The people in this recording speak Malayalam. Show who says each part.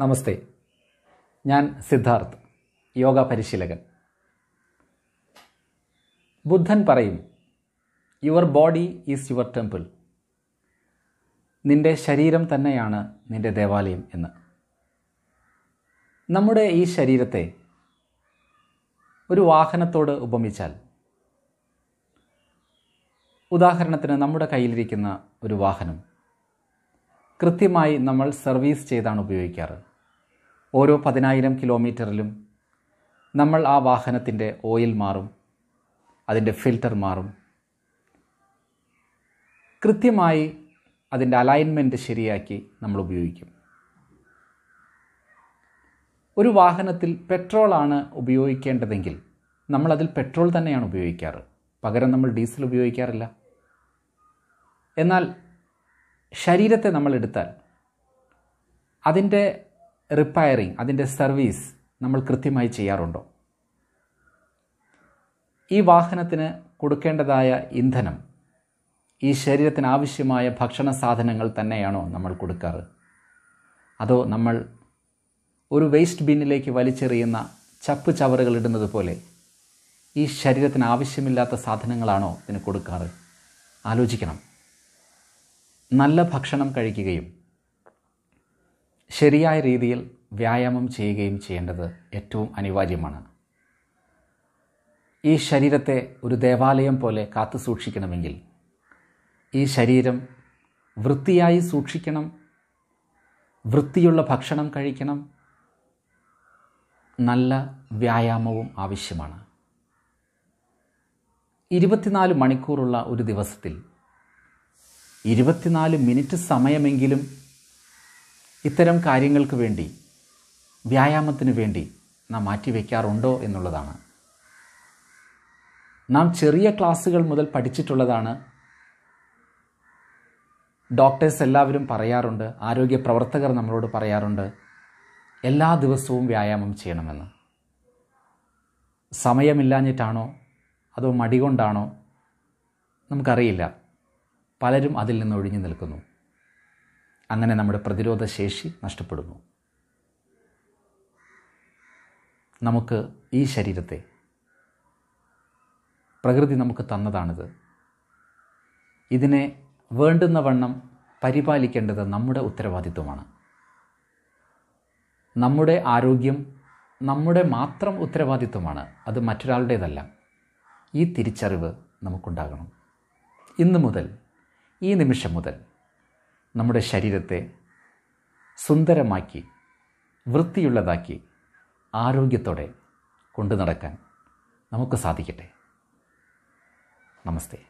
Speaker 1: നമസ്തേ ഞാൻ സിദ്ധാർത്ഥ് യോഗ പരിശീലകൻ ബുദ്ധൻ പറയും your body is your temple നിൻ്റെ ശരീരം തന്നെയാണ് നിൻ്റെ ദേവാലയം എന്ന് നമ്മുടെ ഈ ശരീരത്തെ ഒരു വാഹനത്തോട് ഉപമിച്ചാൽ ഉദാഹരണത്തിന് നമ്മുടെ കയ്യിലിരിക്കുന്ന ഒരു വാഹനം കൃത്യമായി നമ്മൾ സർവീസ് ചെയ്താണ് ഉപയോഗിക്കാറ് ഓരോ പതിനായിരം കിലോമീറ്ററിലും നമ്മൾ ആ വാഹനത്തിൻ്റെ ഓയിൽ മാറും അതിൻ്റെ ഫിൽറ്റർ മാറും കൃത്യമായി അതിൻ്റെ അലൈൻമെൻറ്റ് ശരിയാക്കി നമ്മൾ ഉപയോഗിക്കും ഒരു വാഹനത്തിൽ പെട്രോളാണ് ഉപയോഗിക്കേണ്ടതെങ്കിൽ നമ്മളതിൽ പെട്രോൾ തന്നെയാണ് ഉപയോഗിക്കാറ് പകരം നമ്മൾ ഡീസൽ ഉപയോഗിക്കാറില്ല എന്നാൽ ശരീരത്തെ നമ്മൾ എടുത്താൽ അതിൻ്റെ റിപ്പയറിങ് അതിൻ്റെ സർവീസ് നമ്മൾ കൃത്യമായി ചെയ്യാറുണ്ടോ ഈ വാഹനത്തിന് കൊടുക്കേണ്ടതായ ഇന്ധനം ഈ ശരീരത്തിന് ആവശ്യമായ ഭക്ഷണ സാധനങ്ങൾ തന്നെയാണോ നമ്മൾ കൊടുക്കാറ് അതോ നമ്മൾ ഒരു വേസ്റ്റ് ബിന്നിലേക്ക് വലിച്ചെറിയുന്ന ചപ്പ് ചവറുകൾ ഇടുന്നത് പോലെ ഈ ശരീരത്തിന് ആവശ്യമില്ലാത്ത സാധനങ്ങളാണോ ഇതിന് കൊടുക്കാറ് ആലോചിക്കണം നല്ല ഭക്ഷണം കഴിക്കുകയും ശരിയായ രീതിയിൽ വ്യായാമം ചെയ്യുകയും ചെയ്യേണ്ടത് ഏറ്റവും അനിവാര്യമാണ് ഈ ശരീരത്തെ ഒരു ദേവാലയം പോലെ കാത്തു സൂക്ഷിക്കണമെങ്കിൽ ഈ ശരീരം വൃത്തിയായി സൂക്ഷിക്കണം വൃത്തിയുള്ള ഭക്ഷണം കഴിക്കണം നല്ല വ്യായാമവും ആവശ്യമാണ് ഇരുപത്തിനാല് മണിക്കൂറുള്ള ഒരു ദിവസത്തിൽ ഇരുപത്തിനാല് മിനിറ്റ് സമയമെങ്കിലും ഇത്തരം കാര്യങ്ങൾക്ക് വേണ്ടി വ്യായാമത്തിന് വേണ്ടി നാം മാറ്റിവെക്കാറുണ്ടോ എന്നുള്ളതാണ് നാം ചെറിയ ക്ലാസ്സുകൾ മുതൽ പഠിച്ചിട്ടുള്ളതാണ് ഡോക്ടേഴ്സ് എല്ലാവരും പറയാറുണ്ട് ആരോഗ്യ പ്രവർത്തകർ നമ്മളോട് പറയാറുണ്ട് എല്ലാ ദിവസവും വ്യായാമം ചെയ്യണമെന്ന് സമയമില്ലാഞ്ഞിട്ടാണോ അതോ മടികൊണ്ടാണോ നമുക്കറിയില്ല പലരും അതിൽ നിന്ന് ഒഴിഞ്ഞു നിൽക്കുന്നു അങ്ങനെ നമ്മുടെ പ്രതിരോധ ശേഷി നഷ്ടപ്പെടുന്നു നമുക്ക് ഈ ശരീരത്തെ പ്രകൃതി നമുക്ക് തന്നതാണിത് ഇതിനെ വേണ്ടുന്ന വണ്ണം പരിപാലിക്കേണ്ടത് നമ്മുടെ ഉത്തരവാദിത്വമാണ് നമ്മുടെ ആരോഗ്യം നമ്മുടെ മാത്രം ഉത്തരവാദിത്വമാണ് അത് മറ്റൊരാളുടേതല്ല ഈ തിരിച്ചറിവ് നമുക്കുണ്ടാകണം ഇന്ന് മുതൽ ഈ നിമിഷം മുതൽ നമ്മുടെ ശരീരത്തെ സുന്ദരമാക്കി വൃത്തിയുള്ളതാക്കി ആരോഗ്യത്തോടെ കൊണ്ടു നടക്കാൻ നമുക്ക് സാധിക്കട്ടെ നമസ്തേ